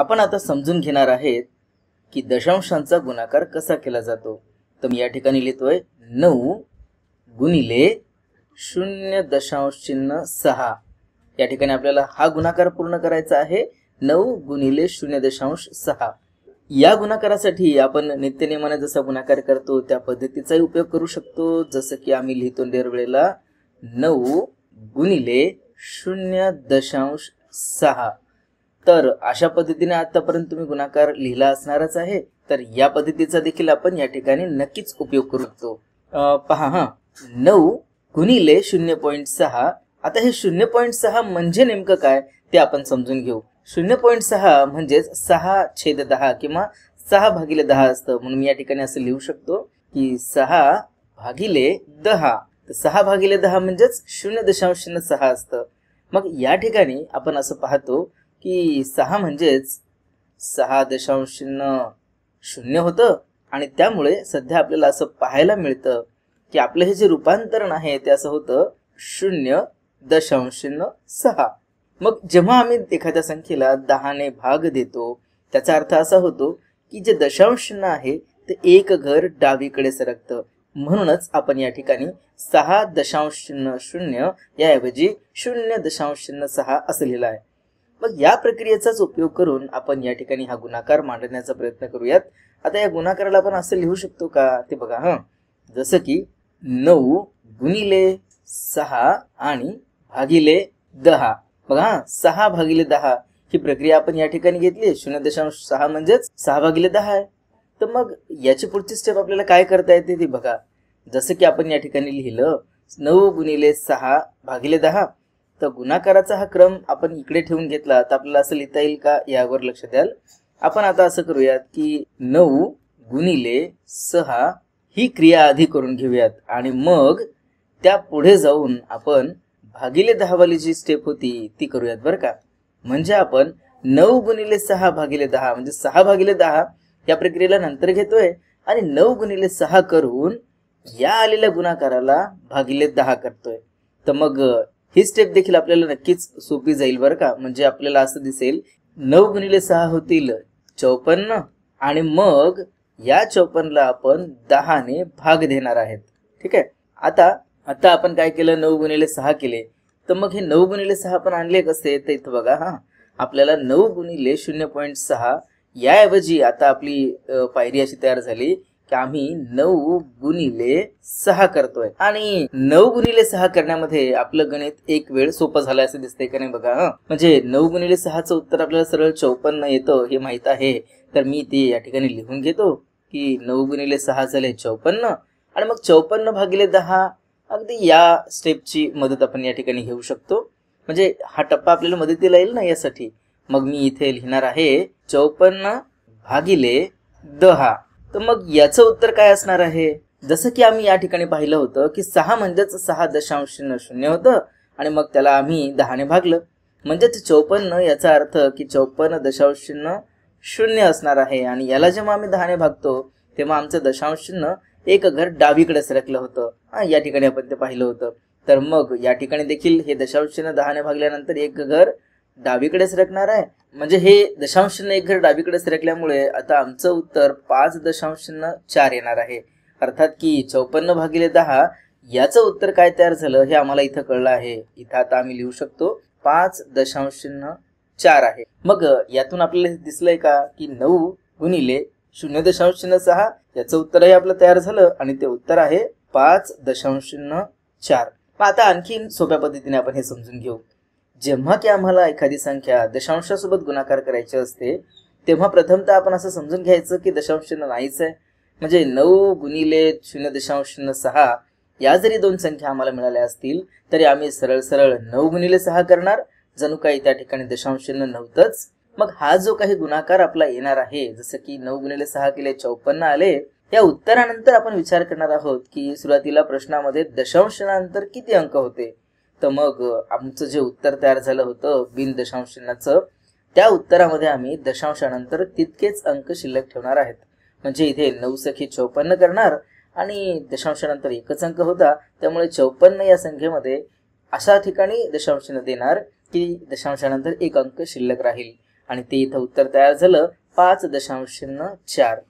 आपण आता समजून घेणार आहेत की दशांशांचा गुणाकार कसा केला जातो तर मी या ठिकाणी लिहितोय नऊ गुणिले शून्य दशांश चिन्ह सहा या ठिकाणी आपल्याला हा गुणाकार पूर्ण करायचा आहे नऊ गुणिले शून्य दशांश सहा या गुणाकारासाठी आपण नित्यनियमाने जसा गुणाकार करतो त्या पद्धतीचाही उपयोग करू शकतो जसं की आम्ही लिहितो दरवेळेला नऊ गुणिले शून्य दशांश सहा तर अशा पद्धतीने आतापर्यंत तुम्ही गुणाकार लिहिला असणारच आहे तर या पद्धतीचा देखील आपण या ठिकाणी नक्कीच उपयोग करू शकतो पहा हा नऊ गुणिले शून्य पॉईंट सहा आता हे शून्य पॉईंट सहा म्हणजे नेमकं काय ते आपण समजून घेऊ शून्य पॉईंट सहा म्हणजेच सहा छेद दहा किंवा सहा भागिले दहा असतं म्हणून मी या ठिकाणी असं लिहू शकतो की सहा भागिले दहा सहा भागिले दहा म्हणजेच शून्य दशांश शून्य सहा असतं मग या ठिकाणी आपण असं पाहतो की सहा म्हणजेच सहा दशांश शून्य होतं आणि त्यामुळे सध्या आपल्याला असं पाहायला मिळतं की आपलं हे जे रूपांतरण आहे ते असं होतं शून्य दशांश सहा मग जेव्हा आम्ही एखाद्या संख्येला दहाने भाग देतो त्याचा अर्थ असा होतो की जे दशांश आहे ते एक घर डावीकडे सरकतं म्हणूनच आपण या ठिकाणी सहा दशांश शून्य याऐवजी शून्य दशांश सहा असं लिहिलं आहे मग या प्रक्रियेचाच उपयोग करून आपण या ठिकाणी हा गुणाकार मांडण्याचा प्रयत्न करूयात आता या गुणाकाराला आपण असं लिहू शकतो का ते बघा हां जसं की नऊ गुणिले सहा आणि भागिले दहा बघा हा सहा भागिले दहा ही प्रक्रिया आपण या ठिकाणी घेतली शून्य दशांश सहा म्हणजेच सहा भागिले दहा आहे तर मग याची पुढची स्टेप आपल्याला काय करता येते ते बघा जसं की आपण या ठिकाणी लिहिलं नऊ गुणिले सहा भागिले दहा तर गुणाकाराचा हा क्रम आपण इकडे ठेवून घेतला तर आपल्याला असं लिहिता येईल का यावर लक्ष द्याल आपण आता असं करूयात की नऊ गुणिले सहा ही क्रिया आधी करून घेऊयात आणि मग त्या पुढे जाऊन आपण भागिले दहावाली जी स्टेप होती ती करूयात बरं का म्हणजे आपण नऊ गुणिले सहा भागिले दहा म्हणजे सहा भागिले दहा या प्रक्रियेला नंतर घेतोय आणि नऊ गुणिले सहा करून या आलेल्या गुणाकाराला भागिले दहा करतोय तर मग ही स्टेप देखील आपल्याला नक्कीच सोपी जाईल बरं का म्हणजे आपल्याला असं दिसेल नऊ गुणिले सहा होतील चौपन्न आणि मग या चौपन्नला आपण दहाने भाग देणार आहेत ठीक आहे आता आता आपण काय केलं नऊ गुणिले सहा केले तर मग हे नऊ गुणिले सहा आपण आणले कसे तर इथं बघा हा आपल्याला नऊ गुणिले शून्य पॉईंट सहा याऐवजी आता आपली पायरी अशी तयार झाली की आम्ही नऊ गुणिले सहा करतोय आणि नऊ गुणिले सहा करण्यामध्ये आपलं गणित एक वेळ सोपं झालं असं दिसतंय का नाही बघा म्हणजे नऊ गुणिले सहाचं उत्तर आपल्याला सरळ चौपन्न येतं हे माहित आहे तर मी ते या ठिकाणी लिहून घेतो की नऊ गुणिले सहा झाले चौपन्न आणि मग चौपन्न भागिले दहा अगदी या स्टेपची मदत आपण या ठिकाणी घेऊ शकतो म्हणजे हा टप्पा आपल्याला मदतीला येईल ना यासाठी मग मी इथे लिहिणार आहे चौपन्न भागिले दहा तर मग याचं उत्तर काय असणार आहे जसं की आम्ही या ठिकाणी पाहिलं होतं की सहा म्हणजेच सहा दशांश शून्य होतं आणि मग त्याला आम्ही दहाने भागलं म्हणजेच चौपन्न याचा अर्थ की चौपन्न दशांश शून्य असणार आहे आणि याला जेव्हा आम्ही दहाने भागतो तेव्हा आमचं दशांश चिन्ह एक घर डावीकडे सरकलं होतं या ठिकाणी आपण ते पाहिलं होतं तर मग या ठिकाणी देखील हे दशांश चिन्ह दहाने भागल्यानंतर एक घर डावीकडे सरकणार आहे म्हणजे हे दशांश चिन्ह एक घर डावीकडे सरकल्यामुळे आता आमचं उत्तर पाच दशांश चार येणार आहे अर्थात की चौपन्न भागिले दहा याचं उत्तर काय तयार झालं हे आम्हाला इथं कळलं आहे इथं आता आम्ही लिहू शकतो पाच दशांश चार आहे मग यातून आपल्याला दिसलंय का की नऊ गुणिले शून्य दशांश सहा याचं उत्तरही आपलं तयार झालं आणि ते उत्तर आहे पाच दशांश चार मग आता आणखी सोप्या पद्धतीने आपण हे समजून घेऊ जेव्हा की आम्हाला एखादी संख्या दशांशासोबत गुणाकार करायची असते तेव्हा प्रथमतः आपण असं समजून घ्यायचं की दशांश नाहीच आहे म्हणजे नऊ गुणिले शून्य दशांश सहा या जरी दोन संख्या आम्हाला मिळाल्या असतील तरी आम्ही सरळ सरळ नऊ गुणिले सहा करणार जणू काही त्या ठिकाणी दशांश नव्हतंच मग हा जो काही गुणाकार आपला येणार आहे जसं की नऊ गुणिले सहा केले चौपन्न आले या उत्तरानंतर आपण विचार करणार आहोत की सुरुवातीला प्रश्नामध्ये दशांशानंतर किती अंक होते तर मग आमचं जे उत्तर तयार झालं होतं बिन चिन्हाचं त्या उत्तरामध्ये आम्ही दशांशानंतर तितकेच अंक शिल्लक ठेवणार आहेत म्हणजे इथे नऊ सखी चौपन्न करणार आणि दशांशानंतर एकच अंक होता त्यामुळे चौपन्न या संख्येमध्ये अशा ठिकाणी दशांशनं देणार की दशांशानंतर एक अंक शिल्लक राहील आणि ते इथं उत्तर तयार झालं पाच दशांशनं चार